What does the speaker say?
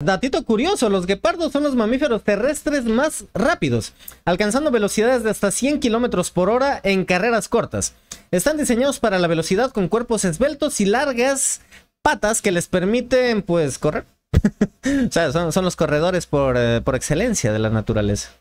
Datito curioso, los guepardos son los mamíferos terrestres más rápidos, alcanzando velocidades de hasta 100 km por hora en carreras cortas. Están diseñados para la velocidad con cuerpos esbeltos y largas patas que les permiten pues correr. o sea, son, los corredores eh, por excelencia de la naturaleza.